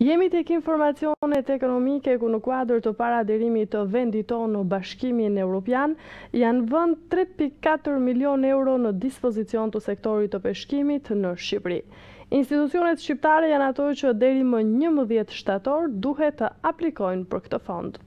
Jemi të ekë informacionet ekonomike ku në kuadrë të paraderimi të venditon në bashkimin e Europian, janë vënd 3.4 milion euro në dispozicion të sektorit të peshkimit në Shqipëri. Institucionet shqiptare janë ato që deri më 11 shtator duhet të aplikojnë për këtë fondë.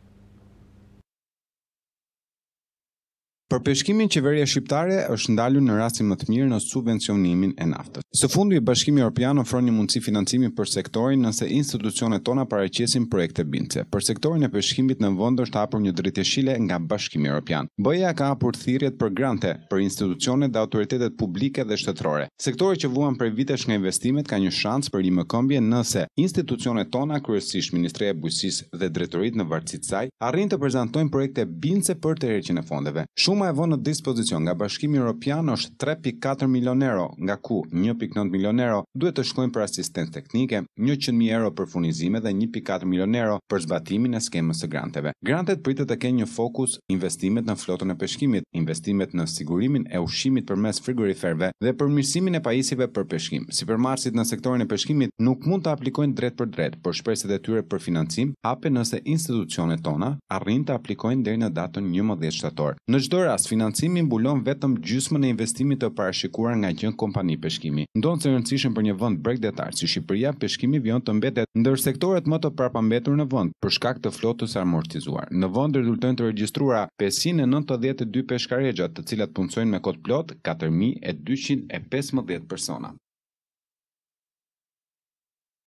Për peshkimin qeveria shqiptare është ndalur në rastin më të mirë në subvencionimin e naftës. Së fundi Bashkimi Evropian ofron një mundësi financimi për sektorin nëse institucionet tona paraqesin projekte bince. Për sektorin e peshkimit në vend është hapur një dritëshile nga Bashkimi Evropian. BE-ja ka hapur thirrjet për grante për institucionet dhe autoritetet publike dhe shtetërore. Sektori që vuan prej vitesh nga investimet ka një shans për rimëkëmbje nëse institucionet tona, kryesisht Ministria e Bujqësisë dhe Drejtoritë në varësi saj, arrin të prezantojnë projekte bindëse për tërheqjen e fondeve. Suma e vënë në dispozicion nga Bashkimi Evropian është 3.4 milion euro, nga ku 1.9 milion euro duhet të shkojnë për asistencë teknike, 100.000 euro për furnizime dhe 1.4 milion euro për zbatimin e skemës së granteve. Grantet pritet të kenë një fokus investimet në flotën e peshkimit, investimet në sigurimin e ushqimit përmes frigoriferëve dhe përmirësimin e pajisjeve për peshkim. Supermarketet në sektorin e peshkimit nuk mund të aplikojnë drejt për drejt, por shpresat e tyre për financim hapen nëse institucionet tona arrin të aplikojnë deri në datën 11 shtator. Në çdo as financimi mbulon vetëm gjysmën e investimit të parashikuar nga gjën kompani peshkimi. Ndonë se rëndësishën për një vënd brek detarë, si Shqipëria, peshkimi vion të mbetet ndër sektoret më të prapambetur në vënd për shkak të flotës amortizuar. Në vënd rezultojnë të regjistruara 592 peshkaregjat të cilat punsojnë me kod plot 4215 persona.